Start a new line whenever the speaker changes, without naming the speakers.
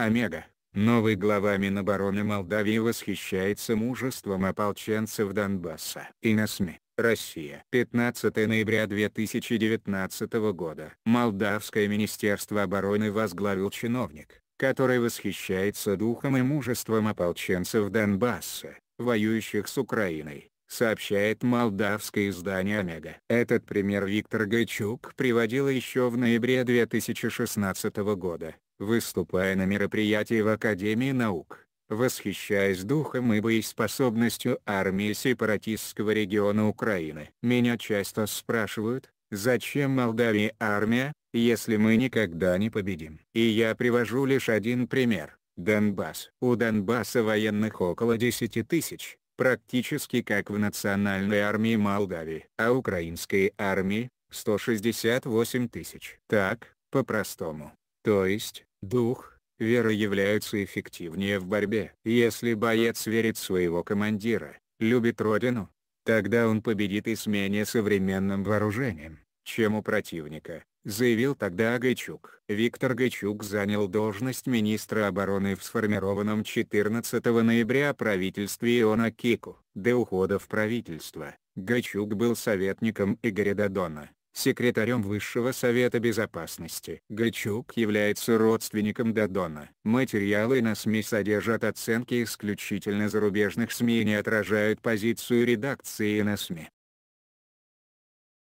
Омега, новый глава Минобороны Молдавии восхищается мужеством ополченцев Донбасса. И на СМИ. Россия. 15 ноября 2019 года. Молдавское министерство обороны возглавил чиновник, который восхищается духом и мужеством ополченцев Донбасса, воюющих с Украиной сообщает молдавское издание «Омега». Этот пример Виктор Гайчук приводил еще в ноябре 2016 года, выступая на мероприятии в Академии наук, восхищаясь духом и боеспособностью армии сепаратистского региона Украины. Меня часто спрашивают, зачем Молдавии армия, если мы никогда не победим? И я привожу лишь один пример. Донбасс. У Донбасса военных около 10 тысяч, практически как в национальной армии Молдавии. А украинской армии – 168 тысяч. Так, по-простому. То есть, дух, вера являются эффективнее в борьбе. Если боец верит своего командира, любит родину, тогда он победит и с менее современным вооружением, чем у противника, заявил тогда Гайчук. Виктор Гайчук занял должность министра обороны в сформированном 14 ноября правительстве Иона Кику. До ухода в правительство, Гайчук был советником Игоря Дадона, секретарем Высшего Совета Безопасности. Гайчук является родственником Дадона. Материалы на СМИ содержат оценки исключительно зарубежных СМИ и не отражают позицию редакции на СМИ.